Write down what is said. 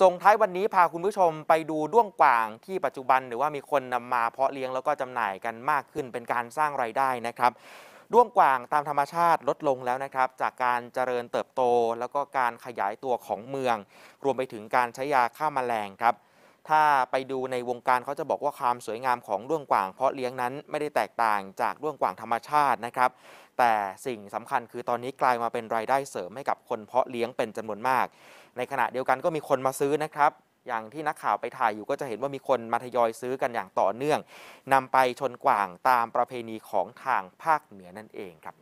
ส่งท้ายวันนี้ พาคุณผู้ชมไปดูด้วงกว่างที่ปัจจุบันหรือว่ามีคนนำมาเพาะเลี้ยงแล้วก็จำหน่ายกันมากขึ้นเป็นการสร้างไรายได้นะครับด้วงกว่างตามธรรมชาติลดลงแล้วนะครับ จากการเจริญเติบโตแล้วก็การขยายตัวของเมือง รวมไปถึงการใช้ยาฆ่ามาแมลงครับถ้าไปดูในวงการเขาจะบอกว่าความสวยงามของด้วงกว่างเพาะเลี้ยงนั้นไม่ได้แตกต่างจากด้วงกว่างธรรมชาตินะครับ แต่สิ่งสำคัญคือตอนนี้กลายมาเป็นรายได้เสริมให้กับคนเพาะเลี้ยงเป็นจำนวนมาก ในขณะเดียวกันก็มีคนมาซื้อนะครับ อย่างที่นักข่าวไปถ่ายอยู่ก็จะเห็นว่ามีคนมาทยอยซื้อกันอย่างต่อเนื่องนำไปชนกว่างตามประเพณีของทางภาคเหนือนั่นเองครับ